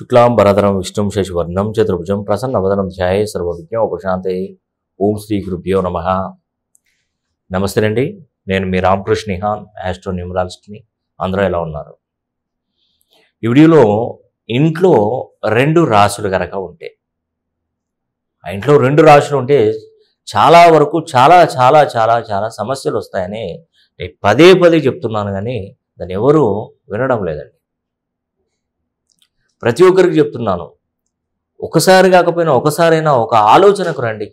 శుక్లాంబరధరం విష్ణుం శశివర్ణం చతుర్భుజం ప్రసన్న ధ్యాయ ధ్యాయే సర్వవిజ్ఞ ఉపశాంతే ఓం శ్రీ గురుభ్యో నమ నమస్తే అండి నేను మీ రామకృష్ణ హాన్ యాస్ట్రో న్యూమరాలజిస్ట్ని అందరూ ఎలా ఉన్నారు ఈ వీడియోలో ఇంట్లో రెండు రాసులు కనుక ఉంటే ఆ ఇంట్లో రెండు రాసులు ఉంటే చాలా వరకు చాలా చాలా చాలా చాలా సమస్యలు వస్తాయని పదే పదే చెప్తున్నాను కానీ దాన్ని ఎవరూ వినడం లేదండి ప్రతి ఒక్కరికి చెప్తున్నాను ఒకసారి కాకపోయినా ఒకసారైనా ఒక ఆలోచనకు రండి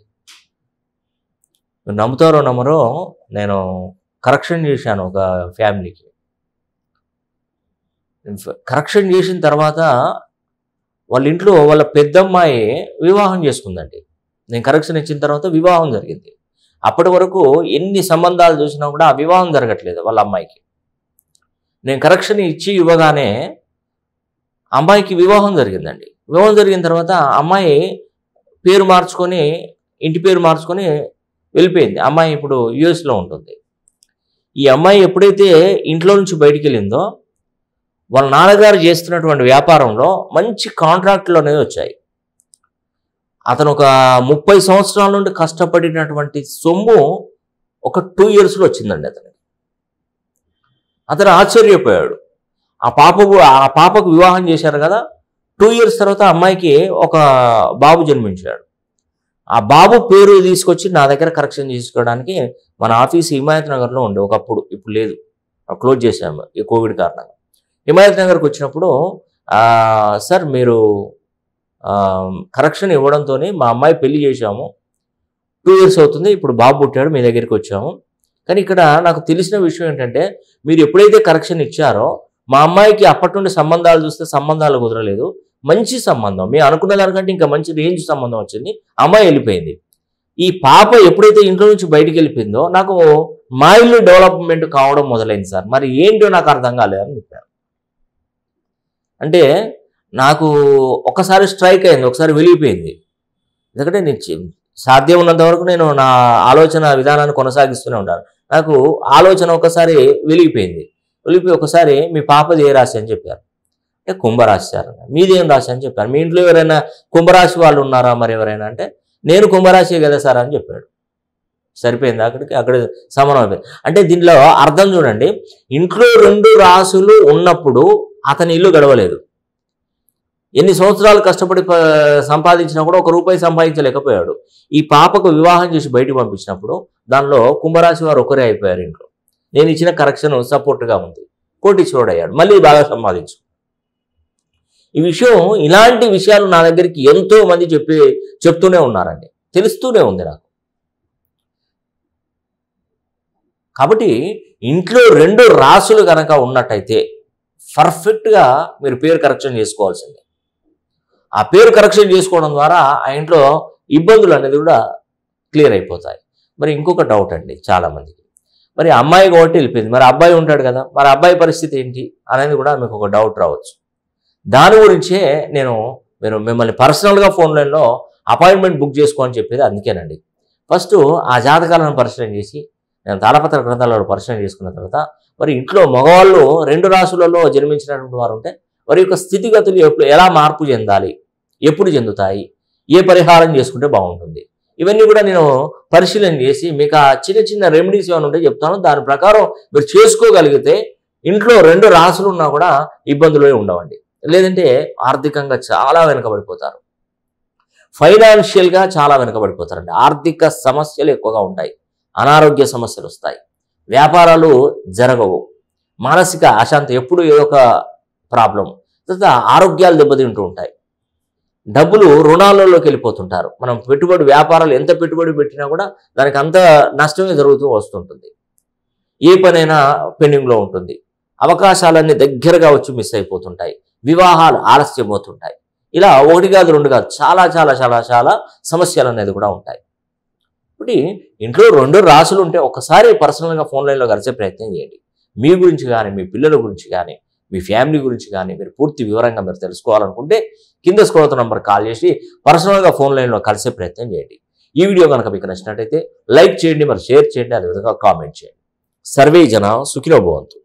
నమ్ముతారో నమ్మరో నేను కరెక్షన్ చేశాను ఒక ఫ్యామిలీకి కరెక్షన్ చేసిన తర్వాత వాళ్ళ ఇంట్లో వాళ్ళ పెద్దమ్మాయి వివాహం చేసుకుందండి నేను కరెక్షన్ ఇచ్చిన తర్వాత వివాహం జరిగింది అప్పటి వరకు ఎన్ని సంబంధాలు చూసినా కూడా ఆ వివాహం జరగట్లేదు వాళ్ళ అమ్మాయికి నేను కరెక్షన్ ఇచ్చి ఇవ్వగానే అమ్మాయికి వివాహం జరిగిందండి వివాహం జరిగిన తర్వాత అమ్మాయి పేరు మార్చుకొని ఇంటి పేరు మార్చుకొని వెళ్ళిపోయింది అమ్మాయి ఇప్పుడు యుఎస్లో ఉంటుంది ఈ అమ్మాయి ఎప్పుడైతే ఇంట్లో నుంచి బయటికి వెళ్ళిందో వాళ్ళ నాన్నగారు చేస్తున్నటువంటి వ్యాపారంలో మంచి కాంట్రాక్ట్లు అనేవి వచ్చాయి అతను ఒక ముప్పై సంవత్సరాల నుండి కష్టపడినటువంటి సొమ్ము ఒక టూ ఇయర్స్లో వచ్చిందండి అతనికి అతను ఆశ్చర్యపోయాడు ఆ పాపకు ఆ పాపకు వివాహం చేశారు కదా టూ ఇయర్స్ తర్వాత అమ్మాయికి ఒక బాబు జన్మించాడు ఆ బాబు పేరు తీసుకొచ్చి నా దగ్గర కరెక్షన్ చేసుకోవడానికి మన ఆఫీస్ హిమాయత్ నగర్లో ఉండే ఒకప్పుడు ఇప్పుడు లేదు క్లోజ్ చేసాము ఈ కోవిడ్ కారణంగా హిమాయత్ నగర్కి వచ్చినప్పుడు సార్ మీరు కరెక్షన్ ఇవ్వడంతో మా అమ్మాయి పెళ్లి చేశాము టూ ఇయర్స్ అవుతుంది ఇప్పుడు బాబు పుట్టాడు మీ దగ్గరికి వచ్చాము కానీ ఇక్కడ నాకు తెలిసిన విషయం ఏంటంటే మీరు ఎప్పుడైతే కరెక్షన్ ఇచ్చారో మా అమ్మాయికి అప్పటి నుండి సంబంధాలు చూస్తే సంబంధాలు కుదరలేదు మంచి సంబంధం మేము అనుకున్న దానికంటే ఇంకా మంచి రేంజ్ సంబంధం వచ్చింది అమ్మాయి వెళ్ళిపోయింది ఈ పాప ఎప్పుడైతే ఇంట్లో నుంచి బయటకు వెళ్ళిపోయిందో నాకు మా ఇల్లు డెవలప్మెంట్ కావడం మొదలైంది సార్ మరి ఏంటో నాకు అర్థం కాలేదని చెప్పారు అంటే నాకు ఒకసారి స్ట్రైక్ అయింది ఒకసారి వెలిగిపోయింది ఎందుకంటే నేను సాధ్యం ఉన్నంత వరకు నేను నా ఆలోచన విధానాన్ని కొనసాగిస్తూనే ఉన్నాను నాకు ఆలోచన ఒకసారి వెలిగిపోయింది ఒలిపి ఒకసారి మీ పాపది ఏ రాశి అని చెప్పారు అంటే కుంభరాశి సార్ మీదేం రాశి అని చెప్పారు మీ ఇంట్లో ఎవరైనా కుంభరాశి వాళ్ళు ఉన్నారా మరి ఎవరైనా అంటే నేను కుంభరాశి కదా సార్ అని చెప్పాడు సరిపోయింది అక్కడికి అక్కడ సమానం అయిపోయింది అంటే దీనిలో అర్థం చూడండి ఇంట్లో రెండు రాసులు ఉన్నప్పుడు అతని ఇల్లు గడవలేదు ఎన్ని సంవత్సరాలు కష్టపడి సంపాదించినా కూడా ఒక రూపాయి సంపాదించలేకపోయాడు ఈ పాపకు వివాహం చేసి బయటకు పంపించినప్పుడు దానిలో కుంభరాశి వారు ఒకరే అయిపోయారు ఇంట్లో నేను ఇచ్చిన కరెక్షన్ సపోర్ట్గా ఉంది కోటీశ్వరుడు అయ్యాడు మళ్ళీ బాగా సంపాదించు ఈ విషయం ఇలాంటి విషయాలు నా దగ్గరికి ఎంతో మంది చెప్పి చెప్తూనే ఉన్నారండి తెలుస్తూనే ఉంది నాకు కాబట్టి ఇంట్లో రెండు రాసులు కనుక ఉన్నట్టయితే పర్ఫెక్ట్గా మీరు పేరు కరెక్షన్ చేసుకోవాల్సిందే ఆ పేరు కరెక్షన్ చేసుకోవడం ద్వారా ఆ ఇంట్లో ఇబ్బందులు అనేది కూడా క్లియర్ అయిపోతాయి మరి ఇంకొక డౌట్ అండి చాలామందికి మరి అమ్మాయి ఒకటి వెళ్ళిపోయింది మరి అబ్బాయి ఉంటాడు కదా మరి అబ్బాయి పరిస్థితి ఏంటి అనేది కూడా మీకు ఒక డౌట్ రావచ్చు దాని గురించే నేను మీరు మిమ్మల్ని పర్సనల్గా ఫోన్ లైన్లో అపాయింట్మెంట్ బుక్ చేసుకో అని చెప్పేది అందుకేనండి ఫస్ట్ ఆ జాతకాలను పరిశీలన చేసి నేను తాళపత్ర గ్రంథాలను పరిశీలన చేసుకున్న తర్వాత మరి ఇంట్లో మగవాళ్ళు రెండు రాసులలో జన్మించినటువంటి వారు ఉంటే వారి యొక్క స్థితిగతులు ఎప్పుడు ఎలా మార్పు చెందాలి ఎప్పుడు చెందుతాయి ఏ పరిహారం చేసుకుంటే బాగుంటుంది ఇవన్నీ కూడా నేను పరిశీలన చేసి మీకు ఆ చిన్న చిన్న రెమెడీస్ ఏమైనా ఉంటే చెప్తాను దాని ప్రకారం మీరు చేసుకోగలిగితే ఇంట్లో రెండు రాసులు ఉన్నా కూడా ఇబ్బందులే ఉండవండి లేదంటే ఆర్థికంగా చాలా వెనుకబడిపోతారు ఫైనాన్షియల్గా చాలా వెనుకబడిపోతారండి ఆర్థిక సమస్యలు ఎక్కువగా ఉంటాయి అనారోగ్య సమస్యలు వస్తాయి వ్యాపారాలు జరగవు మానసిక అశాంతి ఎప్పుడు ఏదో ఒక ప్రాబ్లం తర్వాత ఆరోగ్యాలు దెబ్బతింటూ ఉంటాయి డబ్బులు రుణాలలోకి వెళ్ళిపోతుంటారు మనం పెట్టుబడి వ్యాపారాలు ఎంత పెట్టుబడి పెట్టినా కూడా దానికి అంత నష్టమే జరుగుతూ వస్తుంటుంది ఏ పనైనా పెండింగ్లో ఉంటుంది అవకాశాలన్నీ దగ్గరగా వచ్చి మిస్ అయిపోతుంటాయి వివాహాలు ఆలస్యమవుతుంటాయి ఇలా ఒకటి కాదు రెండు కాదు చాలా చాలా చాలా చాలా సమస్యలు అనేది కూడా ఉంటాయి ఇప్పుడు ఇంట్లో రెండు రాసులు ఉంటే ఒకసారి పర్సనల్గా ఫోన్ లైన్లో కలిసే ప్రయత్నం చేయండి మీ గురించి కానీ మీ పిల్లల గురించి కానీ మీ ఫ్యామిలీ గురించి కానీ మీరు పూర్తి వివరంగా మీరు తెలుసుకోవాలనుకుంటే కింద స్క్రోత నంబర్ కాల్ చేసి పర్సనల్గా ఫోన్ లైన్లో కలిసే ప్రయత్నం చేయండి ఈ వీడియో కనుక మీకు నచ్చినట్టయితే లైక్ చేయండి మరి షేర్ చేయండి అదేవిధంగా కామెంట్ చేయండి సర్వే జన సుఖినో భవంతు